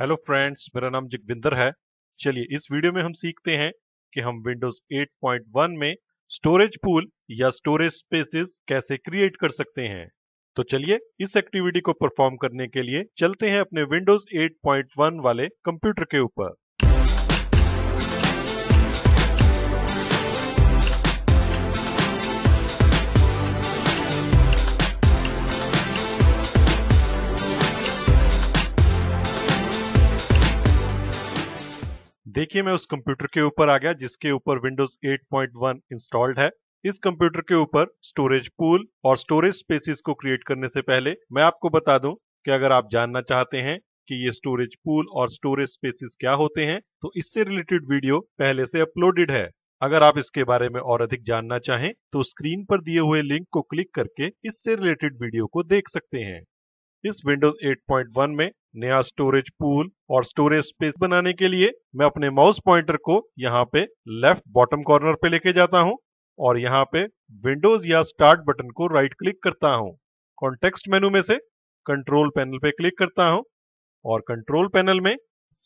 hello friends मेरा नाम जगविंदर है चलिए इस वीडियो में हम सीखते हैं कि हम विंडोज 8.1 में स्टोरेज पूल या स्टोरेज स्पेसेस कैसे क्रिएट कर सकते हैं तो चलिए इस एक्टिविटी को परफॉर्म करने के लिए चलते हैं अपने विंडोज 8.1 वाले कंप्यूटर के ऊपर देखिए मैं उस कंप्यूटर के ऊपर आ गया जिसके ऊपर विंडोज 8.1 इंस्टॉल्ड है इस कंप्यूटर के ऊपर स्टोरेज पूल और स्टोरेज स्पेसिस को क्रिएट करने से पहले मैं आपको बता दूं कि अगर आप जानना चाहते हैं कि ये स्टोरेज पूल और स्टोरेज स्पेसिस क्या होते हैं तो इससे रिलेटेड वीडियो पहले से अपलोडेड है अगर आप इसके बारे में और अधिक जानना चाहें तो स्क्रीन पर दिए हुए लिंक को क्लिक करके इससे रिलेटेड वीडियो को देख सकते हैं इस विंडोज 8.1 में नया स्टोरेज पूल और स्टोरेज स्पेस बनाने के लिए मैं अपने माउस पॉइंटर को यहाँ पे लेफ्ट बॉटम कॉर्नर पे लेके जाता हूँ और यहाँ पे विंडोज या स्टार्ट बटन को राइट क्लिक करता हूँ कॉन्टेक्स्ट मेनू में से कंट्रोल पैनल पे क्लिक करता हूँ और कंट्रोल पैनल में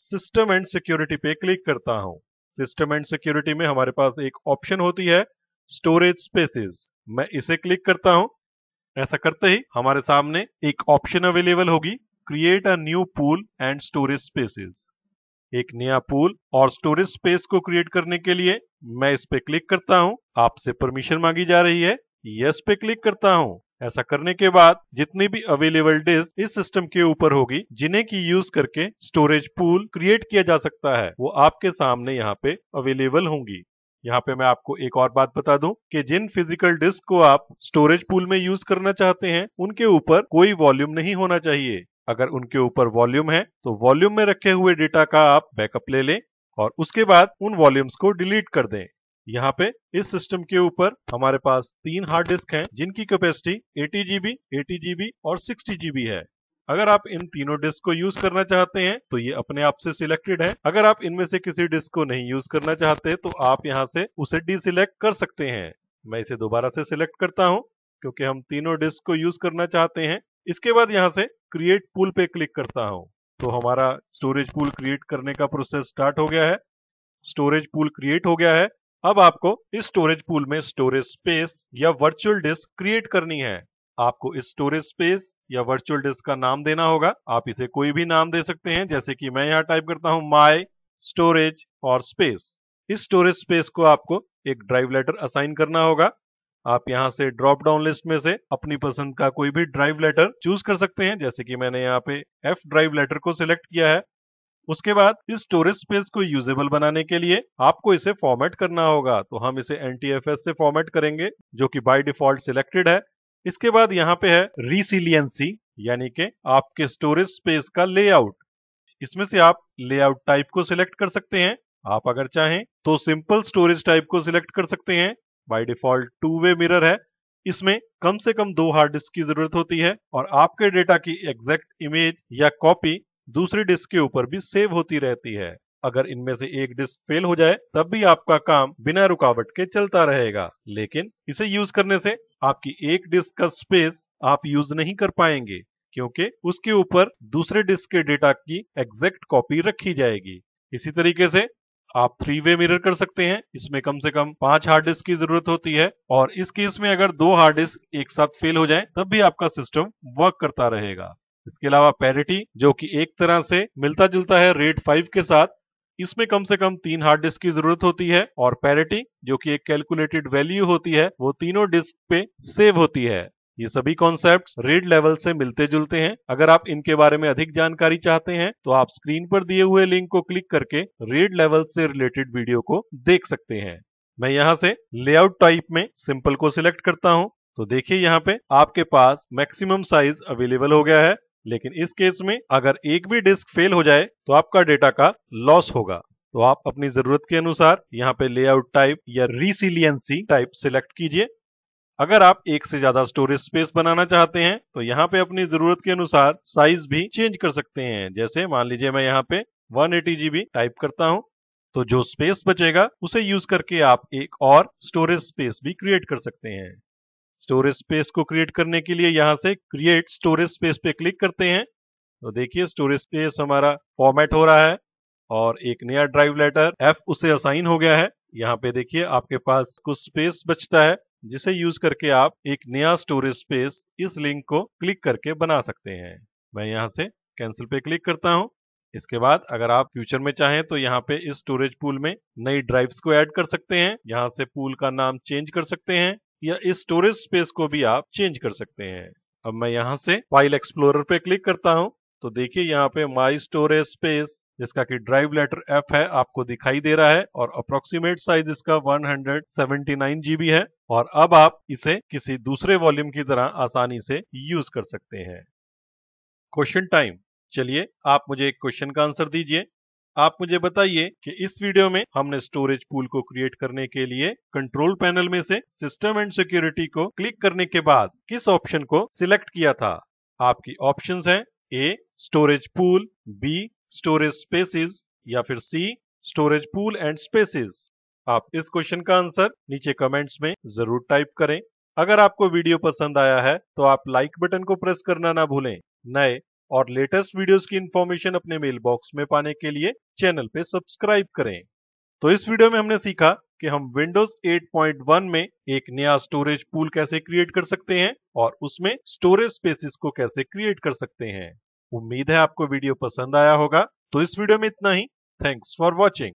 सिस्टम एंड सिक्योरिटी पे क्लिक करता हूँ सिस्टम एंड सिक्योरिटी में हमारे पास एक ऑप्शन होती है स्टोरेज स्पेसेस मैं इसे क्लिक करता हूँ ऐसा करते ही हमारे सामने एक ऑप्शन अवेलेबल होगी create a new pool and storage spaces एक नया पूल और स्टोरेज स्पेस को क्रिएट करने के लिए मैं इस पे क्लिक करता हूँ आपसे परमिशन मांगी जा रही है यस पे क्लिक करता हूँ ऐसा करने के बाद जितनी भी अवेलेबल डिस्क इस सिस्टम के ऊपर होगी जिन्हें की यूज करके स्टोरेज पूल क्रिएट किया जा सकता है वो आपके सामने यहाँ पे अवेलेबल होंगी यहाँ पे मैं आपको एक और बात बता दूं कि जिन फिजिकल डिस्क को आप स्टोरेज पूल में यूज करना चाहते हैं उनके ऊपर कोई वॉल्यूम नहीं होना चाहिए अगर उनके ऊपर वॉल्यूम है तो वॉल्यूम में रखे हुए डेटा का आप बैकअप ले लें और उसके बाद उन वॉल्यूम्स को डिलीट कर दें यहाँ पे इस सिस्टम के ऊपर हमारे पास तीन हार्ड डिस्क हैं जिनकी capacity eighty GB eighty GB और सिक्सटी जीबी है अगर आप इन तीनों डिस्क को यूज करना चाहते हैं तो ये अपने आप से सिलेक्टेड है अगर आप इनमें से किसी डिस्क को नहीं यूज करना चाहते तो आप यहाँ से उसे डिसलेक्ट कर सकते हैं मैं इसे दोबारा से सिलेक्ट करता हूँ क्योंकि हम तीनों डिस्क को यूज करना चाहते हैं इसके बाद यहाँ से क्रिएट पुल पे क्लिक करता हूं तो हमारा स्टोरेज पुल क्रिएट करने का प्रोसेस स्टार्ट हो गया है स्टोरेज पुल क्रिएट हो गया है अब आपको इस स्टोरेज पुल में स्टोरेज स्पेस या वर्चुअल डिस्क क्रिएट करनी है आपको इस स्टोरेज स्पेस या वर्चुअल डिस्क का नाम देना होगा आप इसे कोई भी नाम दे सकते हैं जैसे कि मैं यहाँ टाइप करता हूँ माई स्टोरेज और स्पेस इस स्टोरेज स्पेस को आपको एक ड्राइव लेटर असाइन करना होगा आप यहाँ से ड्रॉप डाउन लिस्ट में से अपनी पसंद का कोई भी ड्राइव लेटर चूज कर सकते हैं जैसे कि मैंने यहाँ पे एफ ड्राइव लेटर को सिलेक्ट किया है उसके बाद इस स्टोरेज स्पेस को यूजेबल बनाने के लिए आपको इसे फॉर्मेट करना होगा तो हम इसे एन से फॉर्मेट करेंगे जो कि बाय डिफॉल्ट सिलेक्टेड है इसके बाद यहाँ पे है रिसिलियंसी यानी कि आपके स्टोरेज स्पेस का लेआउट इसमें से आप लेआउट टाइप को सिलेक्ट कर सकते हैं आप अगर चाहें तो सिंपल स्टोरेज टाइप को सिलेक्ट कर सकते हैं by default two way mirror है इसमें कम से कम दो हार्ड डिस्क की जरूरत होती है और आपके डेटा की एग्जैक्ट इमेज या कॉपी दूसरी डिस्क के ऊपर भी सेव होती रहती है अगर इनमें से एक डिस्क फेल हो जाए तब भी आपका काम बिना रुकावट के चलता रहेगा लेकिन इसे यूज करने से आपकी एक डिस्क का स्पेस आप यूज नहीं कर पाएंगे क्योंकि उसके ऊपर दूसरे डिस्क के डेटा की एग्जैक्ट कॉपी रखी जाएगी इसी तरीके से आप थ्री वे मिरर कर सकते हैं इसमें कम से कम पांच हार्ड डिस्क की जरूरत होती है और इस केस में अगर दो हार्ड डिस्क एक साथ फेल हो जाए तब भी आपका सिस्टम वर्क करता रहेगा इसके अलावा पैरिटी जो कि एक तरह से मिलता जुलता है रेट फाइव के साथ इसमें कम से कम तीन हार्ड डिस्क की जरूरत होती है और पैरिटी जो कि एक कैलकुलेटेड वैल्यू होती है वो तीनों डिस्क पे सेव होती है ये सभी कॉन्सेप्ट रेड लेवल से मिलते जुलते हैं अगर आप इनके बारे में अधिक जानकारी चाहते हैं तो आप स्क्रीन पर दिए हुए लिंक को क्लिक करके रेड लेवल से रिलेटेड वीडियो को देख सकते हैं मैं यहाँ से लेआउट टाइप में सिंपल को सिलेक्ट करता हूँ तो देखिए यहाँ पे आपके पास मैक्सिमम साइज अवेलेबल हो गया है लेकिन इस केस में अगर एक भी डिस्क फेल हो जाए तो आपका डेटा का लॉस होगा तो आप अपनी जरूरत के अनुसार यहाँ पे लेआउट टाइप या रिसिलियंसी टाइप सिलेक्ट कीजिए अगर आप एक से ज्यादा स्टोरेज स्पेस बनाना चाहते हैं तो यहाँ पे अपनी जरूरत के अनुसार साइज भी चेंज कर सकते हैं जैसे मान लीजिए मैं यहाँ पे वन एटी टाइप करता हूँ तो जो स्पेस बचेगा उसे यूज करके आप एक और स्टोरेज स्पेस भी क्रिएट कर सकते हैं स्टोरेज स्पेस को क्रिएट करने के लिए यहाँ से क्रिएट स्टोरेज स्पेस पे क्लिक करते हैं तो देखिए स्टोरेज स्पेस हमारा फॉर्मेट हो रहा है और एक नया ड्राइव लेटर एफ उसे असाइन हो गया है यहाँ पे देखिए आपके पास कुछ स्पेस बचता है जिसे यूज करके आप एक नया स्टोरेज स्पेस इस लिंक को क्लिक करके बना सकते हैं मैं यहाँ से कैंसिल पे क्लिक करता हूँ इसके बाद अगर आप फ्यूचर में चाहें तो यहाँ पे इस स्टोरेज पूल में नई ड्राइव्स को ऐड कर सकते हैं यहाँ से पूल का नाम चेंज कर सकते हैं या इस स्टोरेज स्पेस को भी आप चेंज कर सकते हैं अब मैं यहाँ से फाइल एक्सप्लोरर पे क्लिक करता हूँ तो देखिए यहाँ पे माई स्टोरेज स्पेस जिसका कि ड्राइव लेटर एफ है आपको दिखाई दे रहा है और अप्रोक्सीमेट साइज इसका 179 जीबी है और अब आप इसे किसी दूसरे वॉल्यूम की तरह आसानी से यूज कर सकते हैं क्वेश्चन टाइम चलिए आप मुझे एक क्वेश्चन का आंसर दीजिए आप मुझे बताइए कि इस वीडियो में हमने स्टोरेज पूल को क्रिएट करने के लिए कंट्रोल पैनल में से सिस्टम एंड सिक्योरिटी को क्लिक करने के बाद किस ऑप्शन को सिलेक्ट किया था आपकी ऑप्शंस हैं A storage pool B storage spaces या फिर C storage pool and spaces आप इस क्वेश्चन का आंसर नीचे कमेंट्स में जरूर टाइप करें अगर आपको वीडियो पसंद आया है तो आप लाइक बटन को प्रेस करना ना भूलें नए और लेटेस्ट वीडियोस की इंफॉर्मेशन अपने मेल बॉक्स में पाने के लिए चैनल पे सब्सक्राइब करें तो इस वीडियो में हमने सीखा कि हम विंडोज 8.1 में एक नया स्टोरेज पूल कैसे क्रिएट कर सकते हैं और उसमें स्टोरेज स्पेसिस को कैसे क्रिएट कर सकते हैं उम्मीद है आपको वीडियो पसंद आया होगा तो इस वीडियो में इतना ही थैंक्स फॉर वॉचिंग